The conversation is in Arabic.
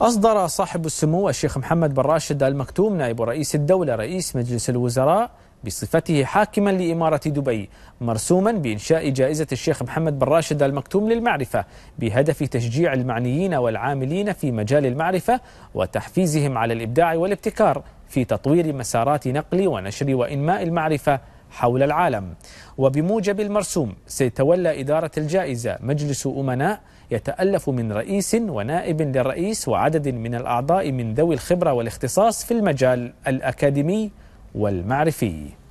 أصدر صاحب السمو الشيخ محمد بن راشد المكتوم نائب رئيس الدولة رئيس مجلس الوزراء بصفته حاكما لإمارة دبي مرسوما بإنشاء جائزة الشيخ محمد بن راشد المكتوم للمعرفة بهدف تشجيع المعنيين والعاملين في مجال المعرفة وتحفيزهم على الإبداع والابتكار في تطوير مسارات نقل ونشر وإنماء المعرفة حول العالم وبموجب المرسوم سيتولى إدارة الجائزة مجلس أمناء يتألف من رئيس ونائب للرئيس وعدد من الأعضاء من ذوي الخبرة والاختصاص في المجال الأكاديمي والمعرفي